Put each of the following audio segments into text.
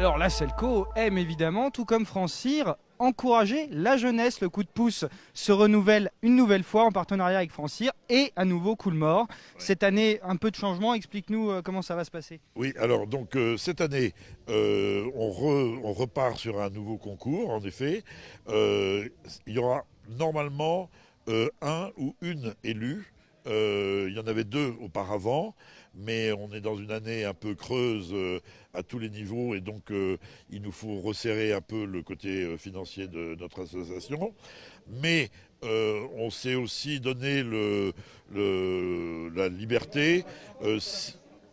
Alors la Selco aime évidemment, tout comme Francir, encourager la jeunesse. Le coup de pouce se renouvelle une nouvelle fois en partenariat avec Francir et à nouveau Coolmore. mort. Cette année, un peu de changement. Explique-nous euh, comment ça va se passer. Oui, alors donc euh, cette année, euh, on, repart sur un nouveau concours, en effet. il y aura normalement un ou une élue euh, il y en avait deux auparavant, mais on est dans une année un peu creuse euh, à tous les niveaux et donc euh, il nous faut resserrer un peu le côté financier de notre association. Mais on s'est aussi donné la liberté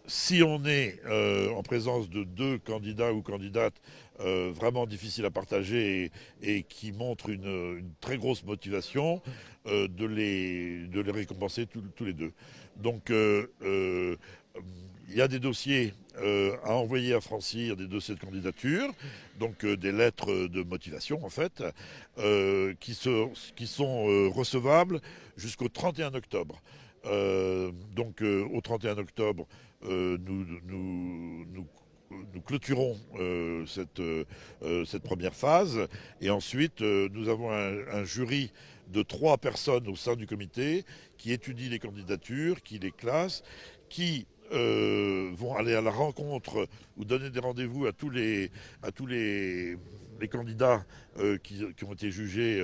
si on est euh, en présence de deux candidats ou candidates euh, vraiment difficiles à partager et, qui montrent une, très grosse motivation, euh, de, les, récompenser tous les deux. Donc il y a des dossiers à envoyer à Francir, des dossiers de candidature, donc des lettres de motivation en fait, qui sont recevables jusqu'au 31 octobre. Euh, donc euh, au 31 octobre, euh, nous, nous, clôturons cette, première phase et ensuite nous avons un, jury de trois personnes au sein du comité qui étudie les candidatures, qui les classe, qui vont aller à la rencontre ou donner des rendez-vous à tous les, candidats qui, ont été jugés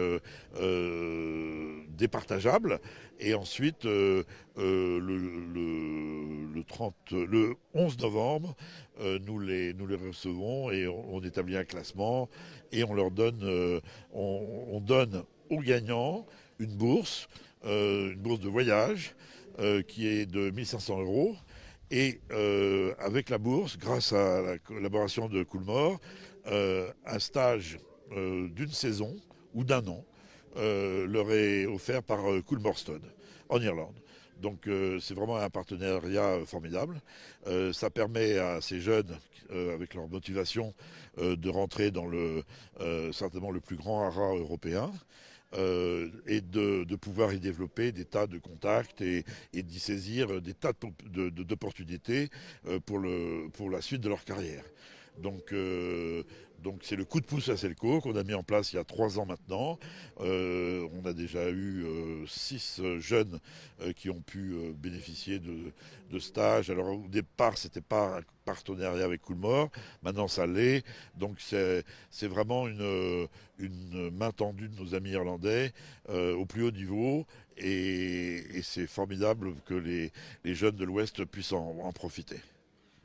départageable. Et ensuite, euh, euh, le, 30, le 11 novembre, euh, nous, les, nous les recevons et on, établit un classement et on leur donne, on, donne aux gagnants une bourse, une bourse de voyage qui est de 1500 euros. Et avec la bourse, grâce à la collaboration de Coolmore, un stage d'une saison ou d'un an euh, leur est offert par euh, Coolmorston en Irlande. Donc euh, c'est vraiment un partenariat formidable. ça permet à ces jeunes, avec leur motivation, de rentrer dans le certainement le plus grand haras européen. et de, pouvoir y développer des tas de contacts et, d'y saisir des tas d'opportunités pour la suite de leur carrière. Euh, donc, c'est le coup de pouce à Selco qu'on a mis en place il y a trois ans maintenant. Euh, on a déjà eu euh, six jeunes qui ont pu bénéficier de, stages. Alors au départ, c'était pas un partenariat avec Coolmore. Maintenant, ça l'est. Donc c'est vraiment une, main tendue de nos amis irlandais au plus haut niveau. Et, c'est formidable que les, jeunes de l'Ouest puissent en profiter.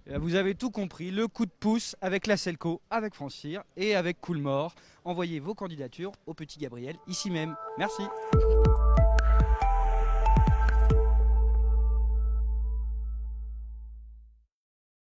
Eh ben, vous avez tout compris, le coup de pouce avec la Selco, avec Francir et avec Coolmore. Envoyez vos candidatures au petit Gabriel ici même. Merci.